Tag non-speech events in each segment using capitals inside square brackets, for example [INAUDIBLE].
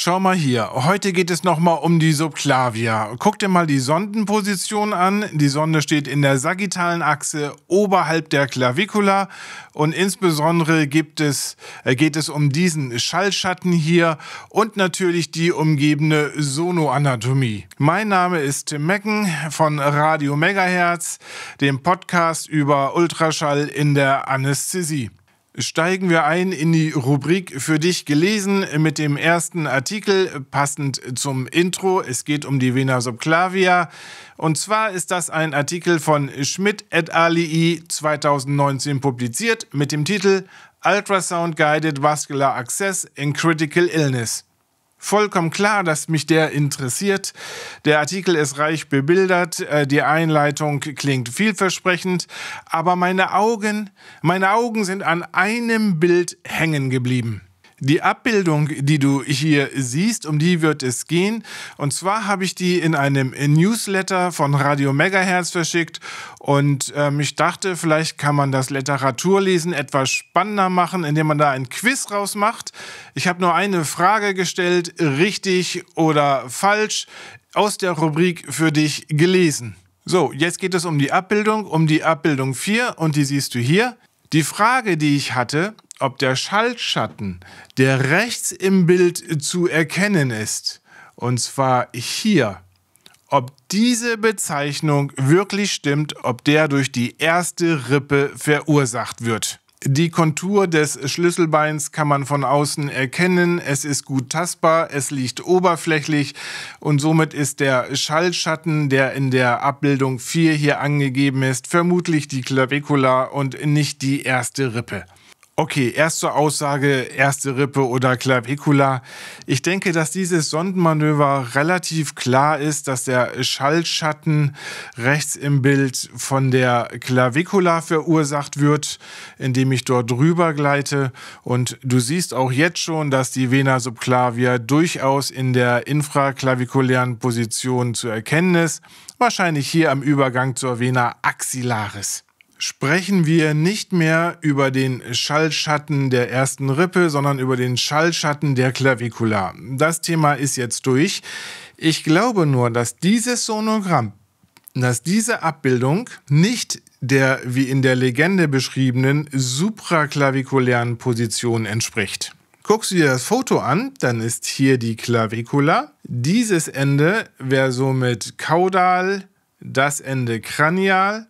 Schau mal hier, heute geht es nochmal um die Subklavia. Guck dir mal die Sondenposition an. Die Sonde steht in der sagittalen Achse oberhalb der Clavicula und insbesondere gibt es, äh, geht es um diesen Schallschatten hier und natürlich die umgebende Sonoanatomie. Mein Name ist Tim Mecken von Radio Megahertz, dem Podcast über Ultraschall in der Anästhesie steigen wir ein in die Rubrik für dich gelesen mit dem ersten Artikel, passend zum Intro. Es geht um die Vena Subclavia. Und zwar ist das ein Artikel von Schmidt et alii 2019 publiziert mit dem Titel Ultrasound Guided Vascular Access in Critical Illness vollkommen klar, dass mich der interessiert. Der Artikel ist reich bebildert, äh, die Einleitung klingt vielversprechend, aber meine Augen, meine Augen sind an einem Bild hängen geblieben. Die Abbildung, die du hier siehst, um die wird es gehen. Und zwar habe ich die in einem Newsletter von Radio Megahertz verschickt. Und ähm, ich dachte, vielleicht kann man das Literaturlesen etwas spannender machen, indem man da ein Quiz rausmacht. Ich habe nur eine Frage gestellt, richtig oder falsch, aus der Rubrik für dich gelesen. So, jetzt geht es um die Abbildung, um die Abbildung 4 und die siehst du hier. Die Frage, die ich hatte, ob der Schaltschatten, der rechts im Bild zu erkennen ist, und zwar hier, ob diese Bezeichnung wirklich stimmt, ob der durch die erste Rippe verursacht wird. Die Kontur des Schlüsselbeins kann man von außen erkennen, es ist gut tastbar, es liegt oberflächlich und somit ist der Schallschatten, der in der Abbildung 4 hier angegeben ist, vermutlich die Clavicula und nicht die erste Rippe. Okay, erste Aussage, erste Rippe oder Clavicula. Ich denke, dass dieses Sondenmanöver relativ klar ist, dass der Schallschatten rechts im Bild von der Clavicula verursacht wird, indem ich dort drüber gleite. Und du siehst auch jetzt schon, dass die Vena subclavia durchaus in der infraklavikulären Position zu erkennen ist. Wahrscheinlich hier am Übergang zur Vena axillaris sprechen wir nicht mehr über den Schallschatten der ersten Rippe, sondern über den Schallschatten der Klavikula. Das Thema ist jetzt durch. Ich glaube nur, dass dieses Sonogramm, dass diese Abbildung nicht der wie in der Legende beschriebenen supraklavikulären Position entspricht. Guckst du dir das Foto an, dann ist hier die Klavikula. Dieses Ende wäre somit kaudal, das Ende kranial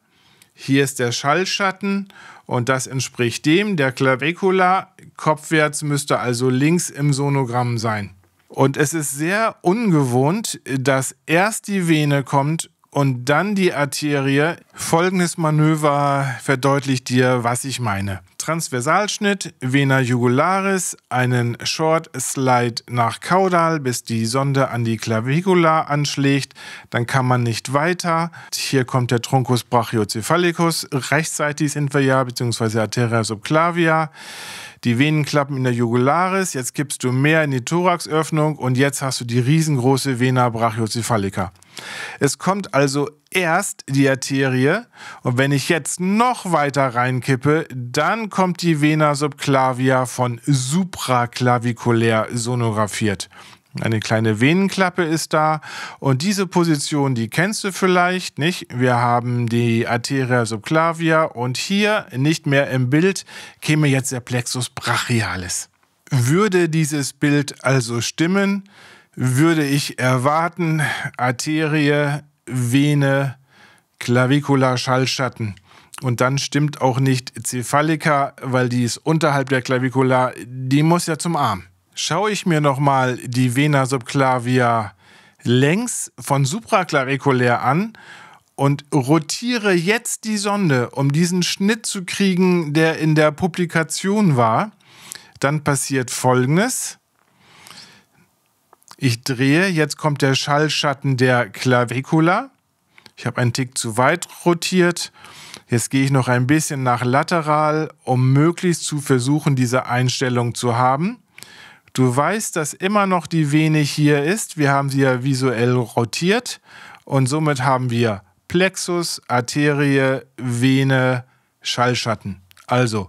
hier ist der Schallschatten und das entspricht dem der Clavicula. Kopfwärts müsste also links im Sonogramm sein. Und es ist sehr ungewohnt, dass erst die Vene kommt und dann die Arterie. Folgendes Manöver verdeutlicht dir, was ich meine. Transversalschnitt, Vena jugularis, einen Short Slide nach Kaudal, bis die Sonde an die Clavicula anschlägt. Dann kann man nicht weiter. Hier kommt der Truncus brachiocephalicus, rechtzeitig sind wir ja, beziehungsweise Arteria subclavia die Venen klappen in der Jugularis, jetzt kippst du mehr in die Thoraxöffnung und jetzt hast du die riesengroße Vena brachiocephalica. Es kommt also erst die Arterie und wenn ich jetzt noch weiter reinkippe, dann kommt die Vena subclavia von supraklavikulär sonografiert. Eine kleine Venenklappe ist da und diese Position, die kennst du vielleicht nicht. Wir haben die Arteria subclavia und hier nicht mehr im Bild käme jetzt der Plexus brachialis. Würde dieses Bild also stimmen, würde ich erwarten Arterie, Vene, Clavicula, Schallschatten. Und dann stimmt auch nicht Cephalica, weil die ist unterhalb der Clavicula, die muss ja zum Arm schaue ich mir nochmal die Vena subclavia längs von supraklavikulär an und rotiere jetzt die Sonde, um diesen Schnitt zu kriegen, der in der Publikation war, dann passiert Folgendes. Ich drehe, jetzt kommt der Schallschatten der Clavicula. Ich habe einen Tick zu weit rotiert. Jetzt gehe ich noch ein bisschen nach lateral, um möglichst zu versuchen, diese Einstellung zu haben. Du weißt, dass immer noch die wenig hier ist. Wir haben sie ja visuell rotiert und somit haben wir Plexus, Arterie, Vene, Schallschatten. Also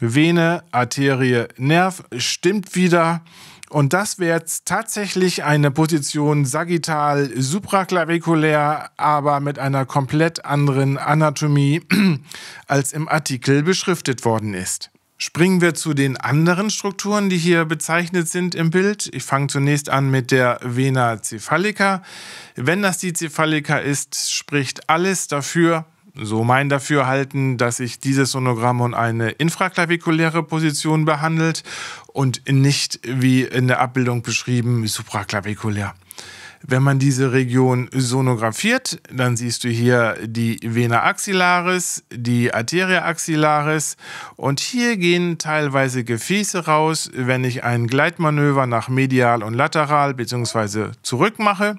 Vene, Arterie, Nerv stimmt wieder. Und das wäre jetzt tatsächlich eine Position sagittal supraklavikulär, aber mit einer komplett anderen Anatomie [CLEARS THROAT] als im Artikel beschriftet worden ist. Springen wir zu den anderen Strukturen, die hier bezeichnet sind im Bild. Ich fange zunächst an mit der Vena cephalica. Wenn das die cephalica ist, spricht alles dafür, so mein Dafürhalten, dass sich dieses Sonogramm und eine infraklavikuläre Position behandelt und nicht, wie in der Abbildung beschrieben, supraklavikulär. Wenn man diese Region sonografiert, dann siehst du hier die Vena axillaris, die Arteria axillaris und hier gehen teilweise Gefäße raus, wenn ich ein Gleitmanöver nach medial und lateral bzw. zurück mache.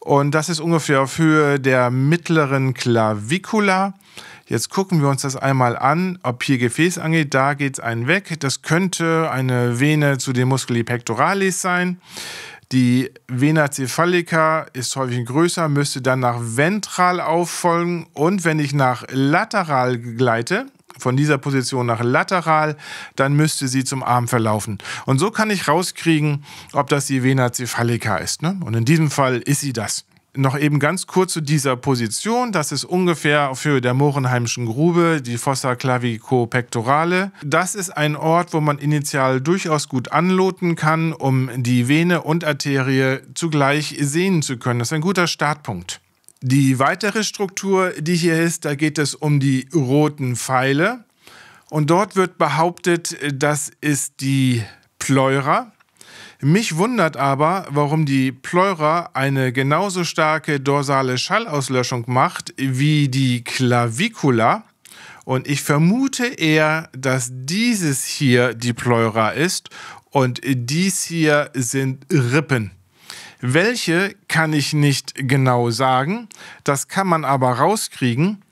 Und das ist ungefähr auf Höhe der mittleren Clavicula. Jetzt gucken wir uns das einmal an, ob hier Gefäß angeht. Da geht es einen weg. Das könnte eine Vene zu den Musculi pectoralis sein. Die Vena cephalica ist häufig größer, müsste dann nach ventral auffolgen und wenn ich nach lateral gleite, von dieser Position nach lateral, dann müsste sie zum Arm verlaufen. Und so kann ich rauskriegen, ob das die Vena cephalica ist. Ne? Und in diesem Fall ist sie das noch eben ganz kurz zu dieser Position. Das ist ungefähr auf Höhe der Mohrenheimschen Grube, die Fossa clavico pectorale. Das ist ein Ort, wo man initial durchaus gut anloten kann, um die Vene und Arterie zugleich sehen zu können. Das ist ein guter Startpunkt. Die weitere Struktur, die hier ist, da geht es um die roten Pfeile. Und dort wird behauptet, das ist die Pleura. Mich wundert aber, warum die Pleura eine genauso starke dorsale Schallauslöschung macht wie die Clavicula. Und ich vermute eher, dass dieses hier die Pleura ist und dies hier sind Rippen. Welche kann ich nicht genau sagen, das kann man aber rauskriegen.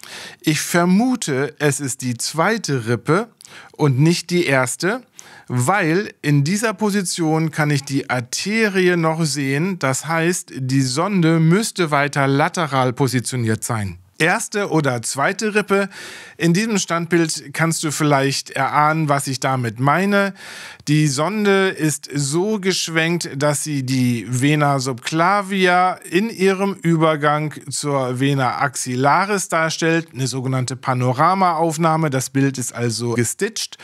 Ich vermute, es ist die zweite Rippe und nicht die erste, weil in dieser Position kann ich die Arterie noch sehen. Das heißt, die Sonde müsste weiter lateral positioniert sein erste oder zweite Rippe. In diesem Standbild kannst du vielleicht erahnen, was ich damit meine. Die Sonde ist so geschwenkt, dass sie die Vena subclavia in ihrem Übergang zur Vena axillaris darstellt, eine sogenannte Panoramaaufnahme. Das Bild ist also gestitcht.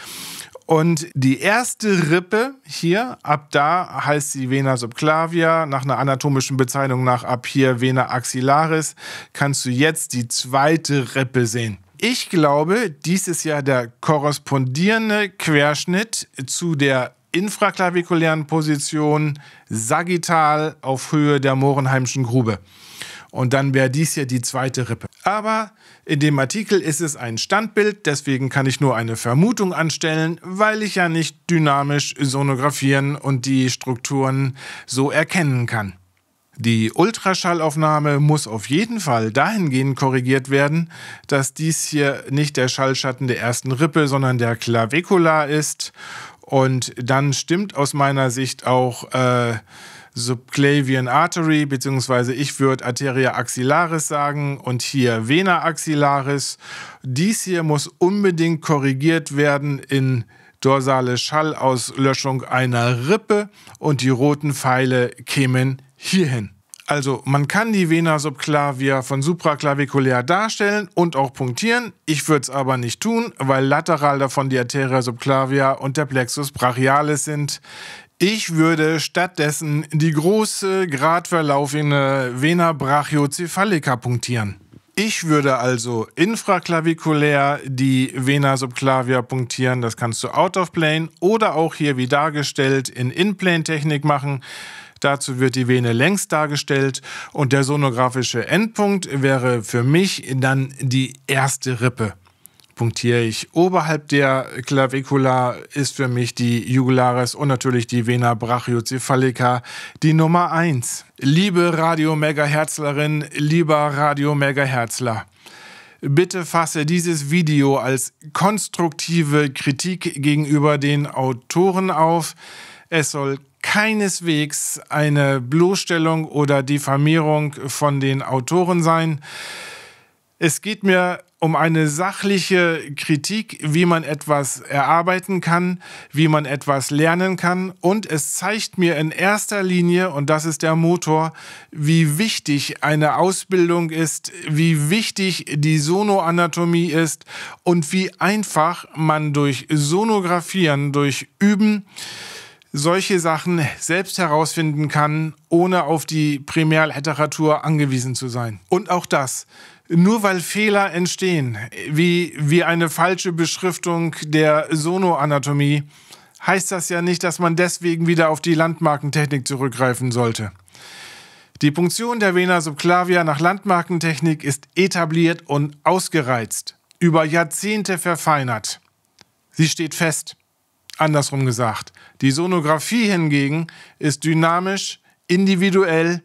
Und die erste Rippe hier, ab da heißt sie Vena subclavia. Nach einer anatomischen Bezeichnung nach ab hier Vena axillaris kannst du jetzt die zweite Rippe sehen. Ich glaube, dies ist ja der korrespondierende Querschnitt zu der infraklavikulären Position sagittal auf Höhe der Mohrenheimschen Grube und dann wäre dies hier die zweite Rippe. Aber in dem Artikel ist es ein Standbild, deswegen kann ich nur eine Vermutung anstellen, weil ich ja nicht dynamisch sonografieren und die Strukturen so erkennen kann. Die Ultraschallaufnahme muss auf jeden Fall dahingehend korrigiert werden, dass dies hier nicht der Schallschatten der ersten Rippe, sondern der Clavicula ist. Und dann stimmt aus meiner Sicht auch äh, Subclavian Artery, beziehungsweise ich würde Arteria axillaris sagen und hier Vena axillaris. Dies hier muss unbedingt korrigiert werden in dorsale Schallauslöschung einer Rippe und die roten Pfeile kämen hierhin. Also man kann die Vena subclavia von supraklavikulär darstellen und auch punktieren. Ich würde es aber nicht tun, weil lateral davon die Arteria subclavia und der Plexus brachialis sind. Ich würde stattdessen die große, grad Vena brachiocephalica punktieren. Ich würde also infraklavikulär die Vena subclavia punktieren, das kannst du out of plane oder auch hier wie dargestellt in in-plane Technik machen. Dazu wird die Vene längs dargestellt und der sonografische Endpunkt wäre für mich dann die erste Rippe. Punktiere ich oberhalb der Clavicula ist für mich die Jugularis und natürlich die Vena brachiocephalica die Nummer 1. Liebe Radio-Megaherzlerin, lieber Radio-Megaherzler, Bitte fasse dieses Video als konstruktive Kritik gegenüber den Autoren auf. Es soll keineswegs eine Bloßstellung oder Diffamierung von den Autoren sein. Es geht mir um eine sachliche Kritik, wie man etwas erarbeiten kann, wie man etwas lernen kann. Und es zeigt mir in erster Linie, und das ist der Motor, wie wichtig eine Ausbildung ist, wie wichtig die Sonoanatomie ist und wie einfach man durch Sonografieren, durch Üben, solche Sachen selbst herausfinden kann, ohne auf die Primärliteratur angewiesen zu sein. Und auch das. Nur weil Fehler entstehen, wie, wie eine falsche Beschriftung der Sonoanatomie, heißt das ja nicht, dass man deswegen wieder auf die Landmarkentechnik zurückgreifen sollte. Die Punktion der Vena subclavia nach Landmarkentechnik ist etabliert und ausgereizt, über Jahrzehnte verfeinert. Sie steht fest. Andersrum gesagt, die Sonographie hingegen ist dynamisch, individuell,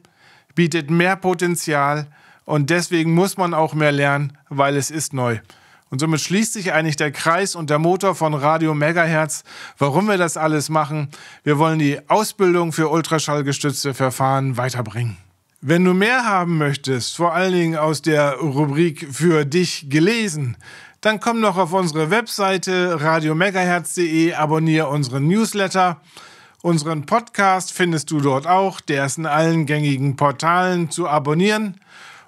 bietet mehr Potenzial und deswegen muss man auch mehr lernen, weil es ist neu. Und somit schließt sich eigentlich der Kreis und der Motor von Radio Megahertz, warum wir das alles machen. Wir wollen die Ausbildung für ultraschallgestützte Verfahren weiterbringen. Wenn du mehr haben möchtest, vor allen Dingen aus der Rubrik für dich gelesen, dann komm noch auf unsere Webseite radiomegaherz.de, abonniere unseren Newsletter. Unseren Podcast findest du dort auch, der ist in allen gängigen Portalen zu abonnieren.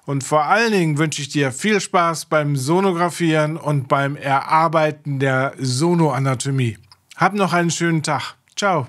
Und vor allen Dingen wünsche ich dir viel Spaß beim Sonografieren und beim Erarbeiten der Sonoanatomie. Hab noch einen schönen Tag. Ciao.